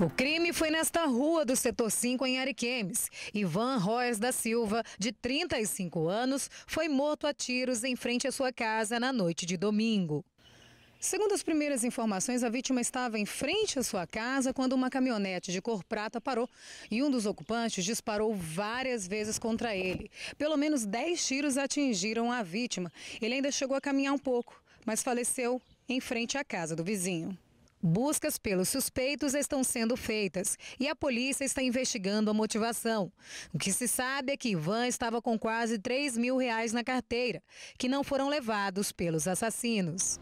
O crime foi nesta rua do setor 5 em Ariquemes. Ivan Roes da Silva, de 35 anos, foi morto a tiros em frente à sua casa na noite de domingo. Segundo as primeiras informações, a vítima estava em frente à sua casa quando uma caminhonete de cor prata parou e um dos ocupantes disparou várias vezes contra ele. Pelo menos 10 tiros atingiram a vítima. Ele ainda chegou a caminhar um pouco, mas faleceu em frente à casa do vizinho. Buscas pelos suspeitos estão sendo feitas e a polícia está investigando a motivação. O que se sabe é que Ivan estava com quase 3 mil reais na carteira, que não foram levados pelos assassinos.